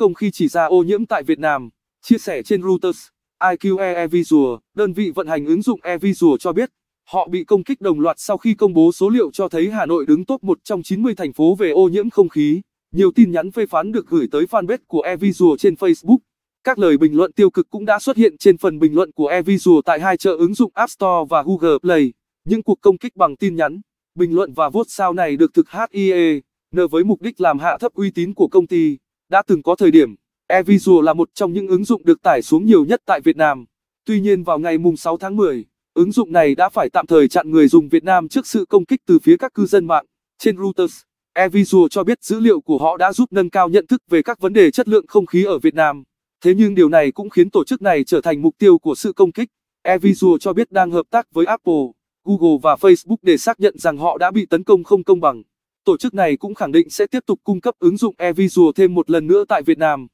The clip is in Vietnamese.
công khi chỉ ra ô nhiễm tại Việt Nam. Chia sẻ trên Reuters, IQE eVisual, đơn vị vận hành ứng dụng eVisual cho biết, họ bị công kích đồng loạt sau khi công bố số liệu cho thấy Hà Nội đứng top 1 trong 90 thành phố về ô nhiễm không khí. Nhiều tin nhắn phê phán được gửi tới fanpage của eVisual trên Facebook. Các lời bình luận tiêu cực cũng đã xuất hiện trên phần bình luận của eVisual tại hai chợ ứng dụng App Store và Google Play. Những cuộc công kích bằng tin nhắn, bình luận và vote sao này được thực HIE, n với mục đích làm hạ thấp uy tín của công ty. Đã từng có thời điểm, eVisual là một trong những ứng dụng được tải xuống nhiều nhất tại Việt Nam. Tuy nhiên vào ngày mùng 6 tháng 10, ứng dụng này đã phải tạm thời chặn người dùng Việt Nam trước sự công kích từ phía các cư dân mạng. Trên Reuters, eVisual cho biết dữ liệu của họ đã giúp nâng cao nhận thức về các vấn đề chất lượng không khí ở Việt Nam. Thế nhưng điều này cũng khiến tổ chức này trở thành mục tiêu của sự công kích. eVisual cho biết đang hợp tác với Apple, Google và Facebook để xác nhận rằng họ đã bị tấn công không công bằng. Tổ chức này cũng khẳng định sẽ tiếp tục cung cấp ứng dụng eVisual thêm một lần nữa tại Việt Nam.